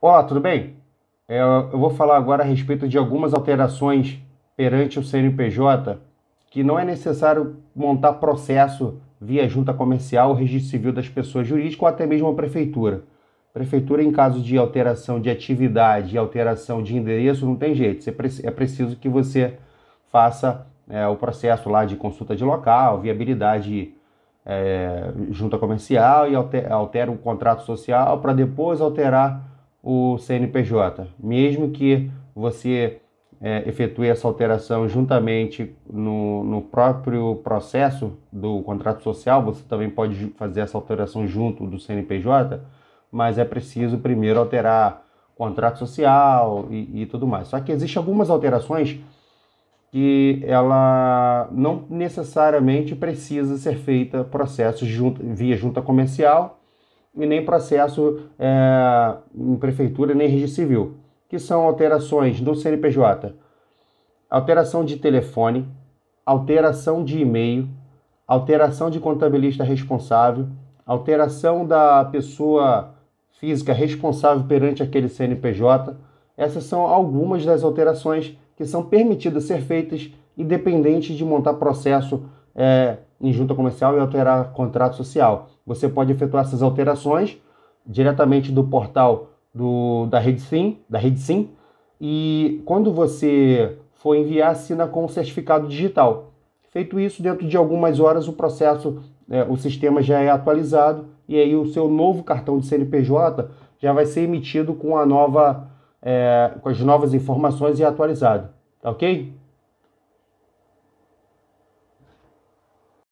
Olá, tudo bem? É, eu vou falar agora a respeito de algumas alterações perante o CNPJ que não é necessário montar processo via junta comercial, registro civil das pessoas jurídicas ou até mesmo a prefeitura. Prefeitura, em caso de alteração de atividade e alteração de endereço, não tem jeito. É preciso que você faça é, o processo lá de consulta de local, viabilidade é, junta comercial e altera o contrato social para depois alterar o CNPJ, mesmo que você é, efetue essa alteração juntamente no, no próprio processo do contrato social, você também pode fazer essa alteração junto do CNPJ, mas é preciso primeiro alterar contrato social e, e tudo mais. Só que existem algumas alterações que ela não necessariamente precisa ser feita processos junto, via junta comercial e nem processo é, em prefeitura nem registro civil, que são alterações do CNPJ, alteração de telefone, alteração de e-mail, alteração de contabilista responsável, alteração da pessoa física responsável perante aquele CNPJ. Essas são algumas das alterações que são permitidas ser feitas, independente de montar processo é, em junta comercial e alterar contrato social você pode efetuar essas alterações diretamente do portal do, da rede SIM, da rede SIM, e quando você for enviar, assina com o certificado digital. Feito isso, dentro de algumas horas o processo, é, o sistema já é atualizado e aí o seu novo cartão de CNPJ já vai ser emitido com a nova, é, com as novas informações e atualizado, tá ok?